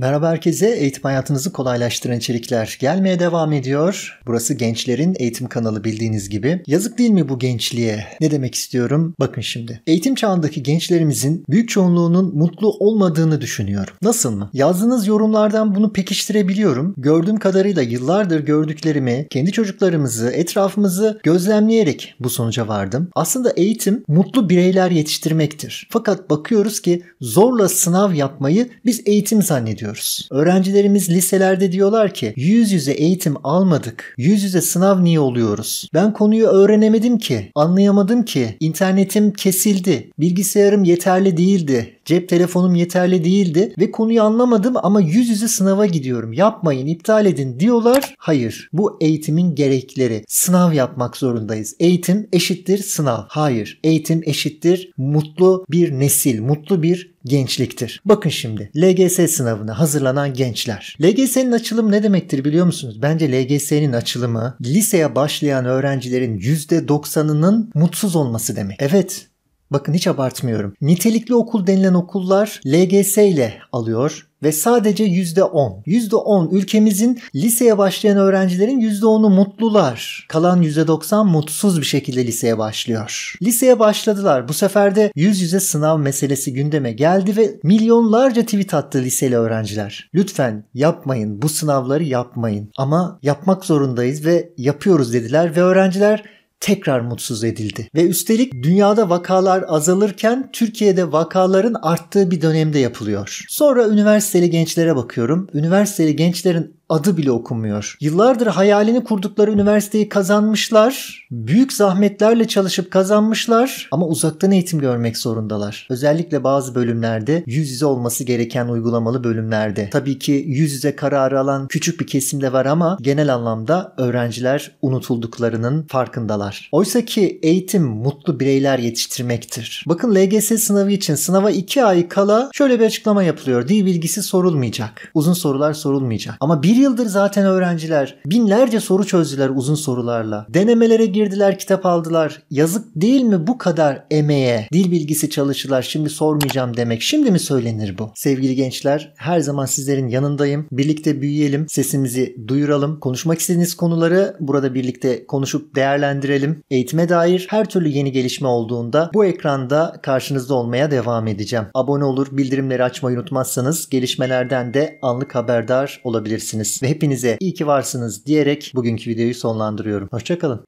Merhaba herkese. Eğitim hayatınızı kolaylaştıran içerikler gelmeye devam ediyor. Burası gençlerin eğitim kanalı bildiğiniz gibi. Yazık değil mi bu gençliğe? Ne demek istiyorum? Bakın şimdi. Eğitim çağındaki gençlerimizin büyük çoğunluğunun mutlu olmadığını düşünüyorum. Nasıl mı? Yazdığınız yorumlardan bunu pekiştirebiliyorum. Gördüğüm kadarıyla yıllardır gördüklerimi, kendi çocuklarımızı, etrafımızı gözlemleyerek bu sonuca vardım. Aslında eğitim mutlu bireyler yetiştirmektir. Fakat bakıyoruz ki zorla sınav yapmayı biz eğitim zannediyoruz göremiyoruz. Öğrencilerimiz liselerde diyorlar ki yüz yüze eğitim almadık. Yüz yüze sınav niye oluyoruz? Ben konuyu öğrenemedim ki, anlayamadım ki, internetim kesildi, bilgisayarım yeterli değildi Cep telefonum yeterli değildi ve konuyu anlamadım ama yüz yüze sınava gidiyorum. Yapmayın, iptal edin diyorlar. Hayır. Bu eğitimin gerekleri. Sınav yapmak zorundayız. Eğitim eşittir sınav. Hayır. Eğitim eşittir mutlu bir nesil, mutlu bir gençliktir. Bakın şimdi LGS sınavına hazırlanan gençler. LGS'nin açılımı ne demektir biliyor musunuz? Bence LGS'nin açılımı liseye başlayan öğrencilerin %90'ının mutsuz olması demek. Evet Bakın hiç abartmıyorum. Nitelikli okul denilen okullar LGS ile alıyor ve sadece %10. %10 ülkemizin liseye başlayan öğrencilerin %10'u mutlular. Kalan %90 mutsuz bir şekilde liseye başlıyor. Liseye başladılar. Bu sefer de yüz yüze sınav meselesi gündeme geldi ve milyonlarca tweet attı liseli öğrenciler. Lütfen yapmayın bu sınavları yapmayın. Ama yapmak zorundayız ve yapıyoruz dediler ve öğrenciler tekrar mutsuz edildi. Ve üstelik dünyada vakalar azalırken Türkiye'de vakaların arttığı bir dönemde yapılıyor. Sonra üniversiteli gençlere bakıyorum. Üniversiteli gençlerin adı bile okunmuyor. Yıllardır hayalini kurdukları üniversiteyi kazanmışlar. Büyük zahmetlerle çalışıp kazanmışlar ama uzaktan eğitim görmek zorundalar. Özellikle bazı bölümlerde yüz yüze olması gereken uygulamalı bölümlerde. Tabii ki yüz yüze kararı alan küçük bir kesim de var ama genel anlamda öğrenciler unutulduklarının farkındalar. Oysa ki eğitim mutlu bireyler yetiştirmektir. Bakın LGS sınavı için sınava 2 ay kala şöyle bir açıklama yapılıyor. Dil bilgisi sorulmayacak. Uzun sorular sorulmayacak. Ama bir yıldır zaten öğrenciler binlerce soru çözdüler uzun sorularla. Denemelere girdiler, kitap aldılar. Yazık değil mi bu kadar emeğe? Dil bilgisi çalışılar, şimdi sormayacağım demek. Şimdi mi söylenir bu? Sevgili gençler, her zaman sizlerin yanındayım. Birlikte büyüyelim, sesimizi duyuralım. Konuşmak istediğiniz konuları burada birlikte konuşup değerlendirelim. Eğitime dair her türlü yeni gelişme olduğunda bu ekranda karşınızda olmaya devam edeceğim. Abone olur, bildirimleri açmayı unutmazsanız gelişmelerden de anlık haberdar olabilirsiniz ve hepinize iyi ki varsınız diyerek bugünkü videoyu sonlandırıyorum. Hoşçakalın.